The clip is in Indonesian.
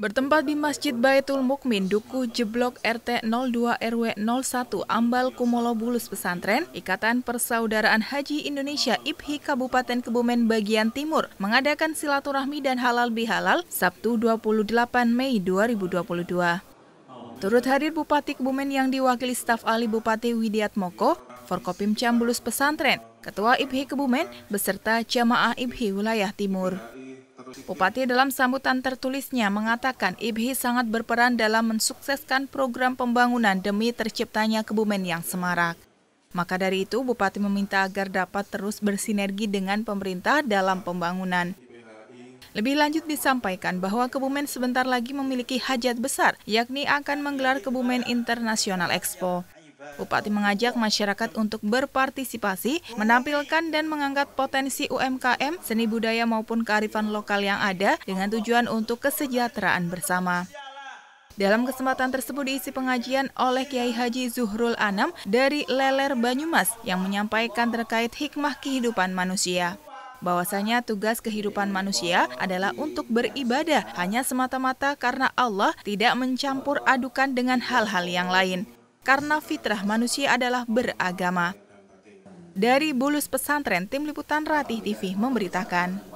Bertempat di Masjid Baitul Mukmin Duku Jeblok RT 02 RW 01 Ambal Kumolo Bulus Pesantren, Ikatan Persaudaraan Haji Indonesia IPHI Kabupaten Kebumen bagian Timur mengadakan silaturahmi dan halal bihalal Sabtu 28 Mei 2022. Turut hadir Bupati Kebumen yang diwakili staf ahli Bupati Widiat Moko, Forkopim Bulus Pesantren, Ketua IPHI Kebumen, beserta Jamaah IPHI Wilayah Timur. Bupati dalam sambutan tertulisnya mengatakan IBHI sangat berperan dalam mensukseskan program pembangunan demi terciptanya kebumen yang semarak. Maka dari itu, Bupati meminta agar dapat terus bersinergi dengan pemerintah dalam pembangunan. Lebih lanjut disampaikan bahwa Kebumen sebentar lagi memiliki hajat besar, yakni akan menggelar Kebumen Internasional Expo. Bupati mengajak masyarakat untuk berpartisipasi, menampilkan dan mengangkat potensi UMKM, seni budaya maupun kearifan lokal yang ada dengan tujuan untuk kesejahteraan bersama. Dalam kesempatan tersebut diisi pengajian oleh Kiai Haji Zuhrul Anam dari Leler Banyumas yang menyampaikan terkait hikmah kehidupan manusia. Bahwasanya tugas kehidupan manusia adalah untuk beribadah hanya semata-mata karena Allah tidak mencampur adukan dengan hal-hal yang lain karena fitrah manusia adalah beragama. Dari Bulus Pesantren, Tim Liputan Ratih TV memberitakan.